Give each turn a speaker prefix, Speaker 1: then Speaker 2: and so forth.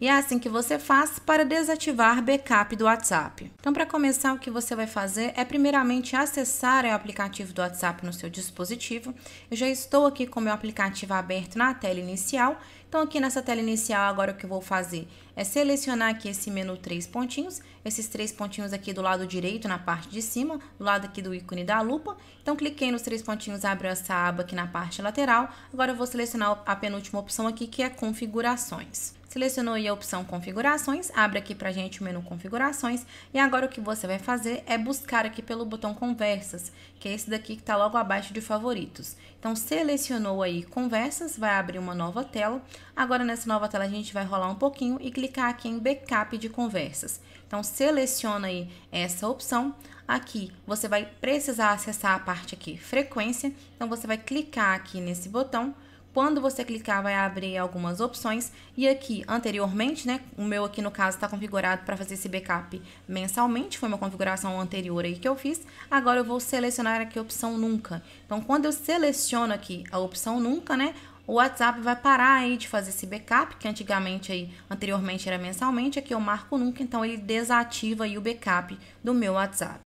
Speaker 1: E é assim que você faz para desativar backup do WhatsApp. Então, para começar, o que você vai fazer é primeiramente acessar o aplicativo do WhatsApp no seu dispositivo. Eu já estou aqui com o meu aplicativo aberto na tela inicial então aqui nessa tela inicial, agora o que eu vou fazer é selecionar aqui esse menu três pontinhos, esses três pontinhos aqui do lado direito na parte de cima, do lado aqui do ícone da lupa. Então cliquei nos três pontinhos, abriu essa aba aqui na parte lateral. Agora eu vou selecionar a penúltima opção aqui, que é configurações. Selecionou aí a opção configurações, abre aqui pra gente o menu configurações e agora o que você vai fazer é buscar aqui pelo botão conversas, que é esse daqui que tá logo abaixo de favoritos. Então selecionou aí conversas, vai abrir uma nova tela. Agora, nessa nova tela, a gente vai rolar um pouquinho e clicar aqui em Backup de Conversas. Então, seleciona aí essa opção. Aqui, você vai precisar acessar a parte aqui, Frequência. Então, você vai clicar aqui nesse botão. Quando você clicar, vai abrir algumas opções. E aqui, anteriormente, né? O meu aqui, no caso, está configurado para fazer esse backup mensalmente. Foi uma configuração anterior aí que eu fiz. Agora, eu vou selecionar aqui a opção Nunca. Então, quando eu seleciono aqui a opção Nunca, né? o WhatsApp vai parar aí de fazer esse backup, que antigamente aí, anteriormente era mensalmente, aqui eu marco nunca, então ele desativa aí o backup do meu WhatsApp.